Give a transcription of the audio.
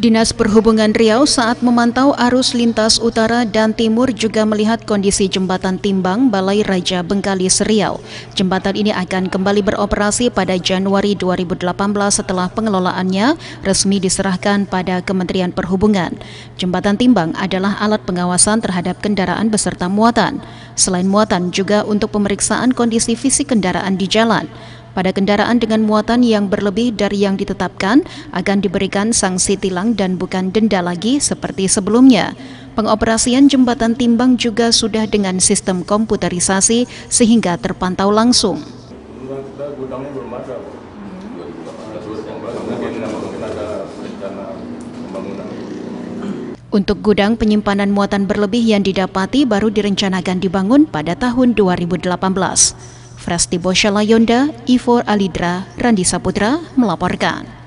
Dinas Perhubungan Riau saat memantau arus lintas utara dan timur juga melihat kondisi jembatan timbang Balai Raja Bengkalis Riau. Jembatan ini akan kembali beroperasi pada Januari 2018 setelah pengelolaannya resmi diserahkan pada Kementerian Perhubungan. Jembatan timbang adalah alat pengawasan terhadap kendaraan beserta muatan. Selain muatan juga untuk pemeriksaan kondisi fisik kendaraan di jalan. Pada kendaraan dengan muatan yang berlebih dari yang ditetapkan akan diberikan sanksi tilang dan bukan denda lagi seperti sebelumnya. Pengoperasian jembatan timbang juga sudah dengan sistem komputerisasi sehingga terpantau langsung. Untuk gudang penyimpanan muatan berlebih yang didapati baru direncanakan dibangun pada tahun 2018. Frasti Bosha Layonda, Ivor Alidra, Randi Saputra melaporkan.